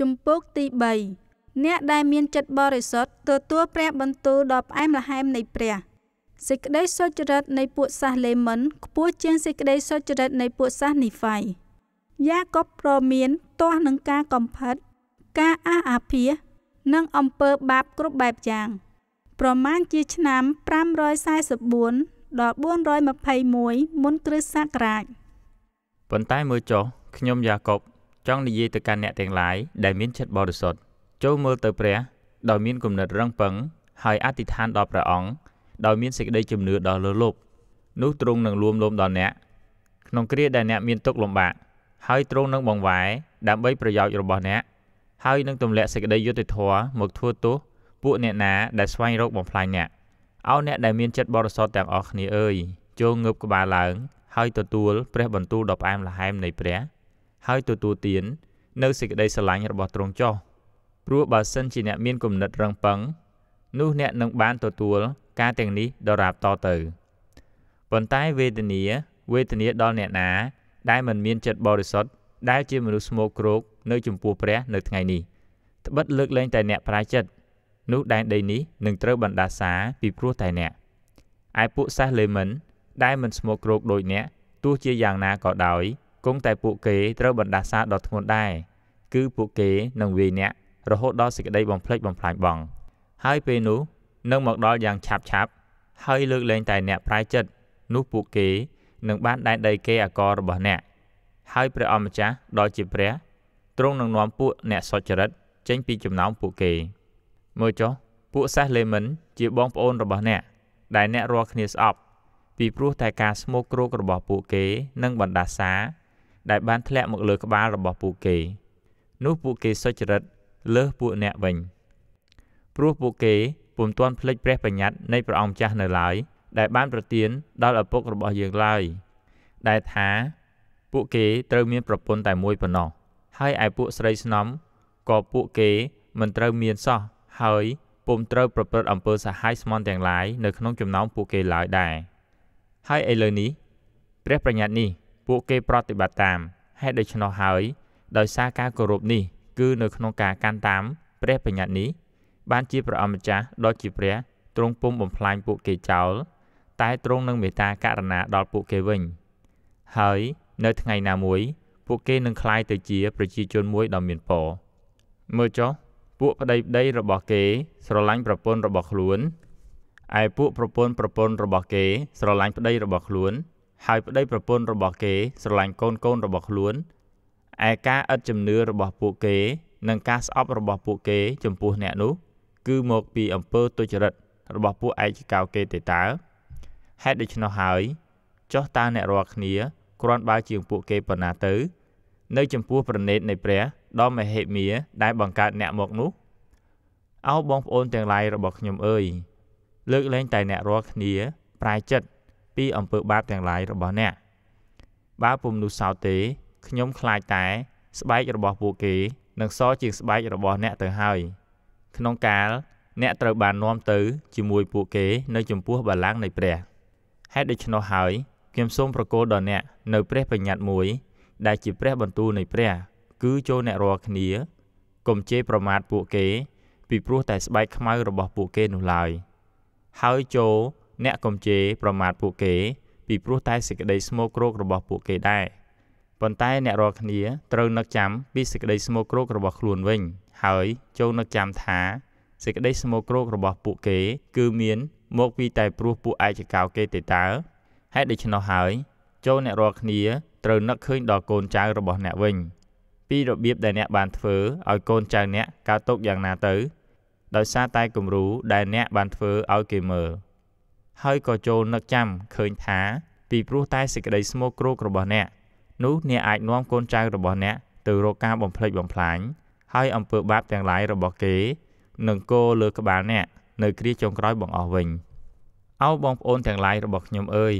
ជំពូកទី3អ្នកដែលមានចិត្តបរិសុទ្ធទទួលព្រះបន្ទូលដ៏ផ្អែមល្ហែមនៃព្រះសេចក្តីសុចរិតនៃពួកសាសលេមិនខ្ពស់ជាងសេចក្តីសុចរិតនៃពួកសាសនីហ្វៃយ៉ាកបប្រមានទាស់នឹងការកំផិតការអះអាភាសនិងអំពើបាបគ្រប់បែបយ៉ាង ប្រមាណជាឆ្នាំ544ដល់421មុនគ្រិស្តសករាជប៉ុន្តែមើលចុះខ្ញុំយ៉ាកបចង់និយាយទៅកាន់អ្នកទាំងឡាយដែលមានចិត្តបរិសុទ្ធចូលមើលទៅព្រះដោយមានគំនិតរឹងប៉ឹងហើយអធិដ្ឋានដល់ព្រះអង្គដោយមានសេចក្តីជំនឿដល់លើលោកនោះទ្រង់នឹងលួមលោមដល់អ្នកក្នុងគ្រាដែលអ្នកមានទុក្ខលំបាកហើយទ្រង់នឹងបង្វែរដើម្បីប្រយោជន៍របស់អ្នកហើយនឹងទម្លាក់សេចក្តីយុត្តិធម៌មកធ្វើទោសពួកអ្នកណាដែលស្វែងរកបំផ្លាញអ្នកឲ្យអ្នកដែលមានចិត្តបរិសុទ្ធទាំងអស់គ្នាអើយចូលងើបក្បាលឡើង ហើយទទួល ព្រះ បន្ទូលដ៏ផ្អែមល្ហែមនៃព្រះហើយទទួលទាននៅសេចក្តីស្រឡាញ់របស់ទ្រង់ចុះព្រោះបើសិនជាអ្នកមានគំនិតរឹងប៉ឹងនោះអ្នកនឹងបានទទួលការទាំងនេះដរាបតទៅប៉ុន្តែវេទនាវេទនាដល់អ្នកណា ដែលមិនមានចិត្តបរិសុទ្ធដែលជាមនុស្សស្មោកគ្រោកនៅ ចំពោះព្រះ នៅថ្ងៃនេះត្បិតលើកលែងតែអ្នកប្រាជ្ញចិត្តនោះដែនដីនេះនឹងត្រូវបណ្ដាសា ពីព្រោះតែអ្នកឯពួកសេះលេមិនដែលមិនស្មោកគ្រោកដូចអ្នកទោះជាយ៉ាងណាក៏ដោយគង់តែពួកគេត្រូវបណ្ដាសាដល់ធ្ងន់ដែរគឺពួកគេនឹងវាយអ្នករហូតដល់សេចក្តីបំផ្លិចបំផ្លាញបងហើយពេលនោះនឹងមកដល់យ៉ាងឆាប់ឆាប់ ហើយលើកលែងតែអ្នកប្រាយចិត្តនោះពួកគេនឹងបានដែនដីគេអាកររបស់អ្នកហើយព្រះអម្ចាស់ដ៏ជាព្រះទ្រង់នឹងនាំពួកអ្នកសុចរិតចេញពីចំណោមពួកគេមើលចុះពួកសេះលេមិនជាបងប្អូនរបស់អ្នកដែលអ្នករាល់គ្នាស្អប់ ពីព្រោះតែការស្មោកគ្រោករបស់ពួកគេនិងបណ្ដាសាដែលបានធ្លាក់មកលើក្បាលរបស់ពួកគេ នោះពួកគេសុចរិតលើសពួកអ្នកវិញព្រោះពួកគេ ពុំទាន់ភ្លេចព្រះ បញ្ញត្តិនៃព្រះអង្គម្ចាស់នៅឡើយដែលបាន ប្រទានដល់ឪពុករបស់យើងឡើយដែលថា ពួកគេត្រូវមានប្រពន្ធតែមួយប៉ុណ្ណោះហើយឯពួកស្រីស្នំក៏ពួកគេមិនត្រូវមានសោះហើយពុំត្រូវប្រព្រឹត្តអំពើសាហាយស្មន់ទាំងឡាយនៅក្នុងចំណោមពួកគេឡើយដែរហើយឥឡូវនេះព្រះបញ្ញត្តិនេះពួកគេប្រតិបត្តិតាម ហេតុដូច្នោះហើយដោយសារការគោរពនេះគឺនៅក្នុងការកាន់តាមព្រះបញ្ញត្តិនេះបានជាព្រះអម្ចាស់ដ៏ជាព្រះទ្រង់ពុំបំផ្លាញពួកគេចោលតែទ្រង់នឹងមេត្តាករណា ដល់ពួកគេវិញហើយនៅថ្ងៃណាមួយពួកគេនឹងក្លាយទៅជា ប្រជាជនមួយដ៏មានពរមើលចុះពួកប្តីប្តីរបស់គេ ស្រឡាញ់ប្រពន្ធរបស់ខ្លួនឯពួកប្រពន្ធប្រពន្ធរបស់គេ ស្រឡាញ់ប្តីរបស់ខ្លួនហើយប្តីប្រពន្ធរបស់គេស្រឡាញ់កូនកូនរបស់ខ្លួនឯការឥតជំនឿរបស់ពួកគេ និងការស្អប់របស់ពួកគេចំពោះអ្នកនោះគឺមកពីអំពើទុច្ចរិតរបស់ពួកឯកកោគេទេតើហេតុដូច្នោះហើយចុះតើអ្នករាល់គ្នាគ្រាន់បើជាងពួកគេប៉ុណ្ណាទៅ នៅ ចំពោះប្រណេតនៃព្រះដ៏មហិមា ដែលបង្កើតអ្នកមកនោះអោបងប្អូនទាំងឡាយរបស់ខ្ញុំអើយ លើកលែងតែអ្នករាល់គ្នា ប្រាយចិត្តពីអំពើបាបទាំងឡាយរបស់អ្នកបើពុំនោះសោតទេខ្ញុំខ្លាចតែស្បែករបស់ពួកគេនឹងសជាងស្បែករបស់អ្នកទៅហើយ ក្នុងកាលអ្នកត្រូវបាននាំទៅជាមួយពួកគេនៅចំពោះបល្ល័ង្កនៃព្រះ ហេតុដូច្នោះហើយខ្ញុំសូមប្រគល់ដល់អ្នកនៅព្រះបញ្ញត្តិមួយ ដែលជាព្រះបន្ទូលនៃព្រះគឺចូលអ្នករាល់គ្នាកុំជេរប្រមាថពួកគេ ពីព្រោះតែស្បែកខ្មៅរបស់ពួកគេនោះឡើយហើយចូលអ្នកកុំជេរប្រមាថពួកគេពីព្រោះតែសេចក្តីស្មោកគ្រោករបស់ពួកគេដែរប៉ុន្តែអ្នករាល់គ្នាត្រូវនឹកចាំពីសេចក្តីស្មោកគ្រោករបស់ខ្លួនវិញ ហើយចូលនឹកចាំថាសេចក្តីស្មោកគ្រោករបស់ពួកគេគឺមានមកពីតែព្រោះពួកឯកកោគេទេតើហេតុដូច្នោះហើយចូលអ្នករាល់គ្នាត្រូវនឹកឃើញដល់កូនចៅរបស់អ្នកវិញ ពីរបៀបដែលអ្នកបានធ្វើឲ្យកូនចៅអ្នកកើតទុកយ៉ាងណាទៅដោយសារតែគំរូដែលអ្នកបានធ្វើឲ្យគេមើល។ហើយក៏ចូលនឹកចាំឃើញថាពីព្រោះតែសេចក្តីស្មោកគ្រោករបស់អ្នកនោះអ្នកអាចនាំកូនចៅរបស់អ្នកទៅរកការបំផ្លិចបំផ្លាញហើយអំពើបាបទាំងឡាយរបស់គេនឹងគោលើក្បាលអ្នកនៅគ្រាចុងក្រោយបងអស់វិញអោបងប្អូនទាំងឡាយរបស់ខ្ញុំអើយ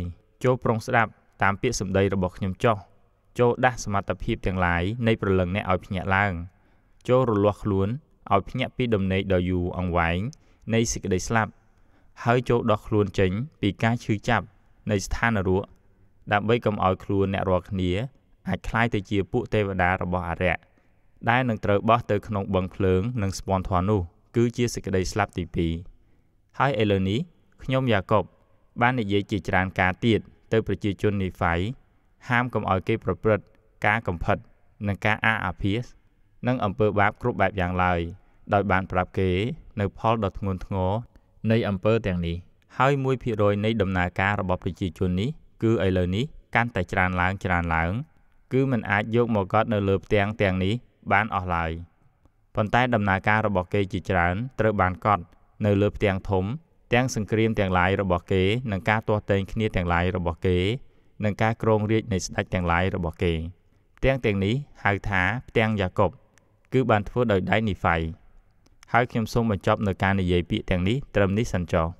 ចូលប្រុងស្ដាប់តាមពាក្យសម្ដីរបស់ខ្ញុំចុះចូលដាស់សមត្ថភាពទាំងឡាយនៃប្រលឹងអ្នកឲ្យភ្ញាក់ឡើងចូលរលាស់ខ្លួនឲ្យភ្ញាក់ពីដំណេកដ៏យូរអង្វែងនៃសេចក្តីស្លាប់ហើយចូលដោះខ្លួនចេញពីការឈឺចាប់នៃស្ថានរੂដើម្បីកុំឲ្យខ្លួនអ្នករាល់គ្នាអាចคล้ายទៅជាពួកទេវតារបស់អរិយដែលនឹងត្រូវបោះទៅក្នុងបឹងភ្លើងនិងស្ពាន់ធន់នោះគឺជាសេចក្តីស្លាប់ទី2ហើយឥឡូវនេះខ្ញុំយ៉ាកុបបាននិយាយជាច្រើនការទៀតទៅ ប្រជាជននីហ្វាយហាមកុំឲ្យគេប្រព្រឹត្តការកំផិតនិងការអាអាភាសនិង អំពើបាបគ្រប់បែបយ៉ាងឡើយដោយបាន ប្រាប់គេ នៅផលដ៏ធ្ងន់ធ្ងរនៃអំពើទាំងនេះ ហើយ1%នៃ ដំណើរការរបស់ប្រជាជននេះគឺឥឡូវនេះកាន់តែច្រើនឡើងច្រើនឡើង គឺมันអាចយកមកកត់នៅលើផ្ទាំងទាំងនេះបានអស់ឡើយប៉ុន្តែ ដំណើរការរបស់គេជាច្រើនត្រូវបានកត់ នៅលើផ្ទាំងធំទាំងសង្គ្រាមទាំងឡាយរបស់គេនិងការទាស់ទែងគ្នាទាំងឡាយរបស់គេ និងការគ្រងរាជនៃស្ដេចទាំងឡាយរបស់គេផ្ទាំងទាំងនេះហៅថាផ្ទាំងយ៉ាកុបគឺ បានធ្វើដោយដៃនីហ្វៃហើយខ្ញុំសូមបញ្ចប់នៅការនិយាយពាក្យទាំងនេះត្រឹមនេះសិនចុះ។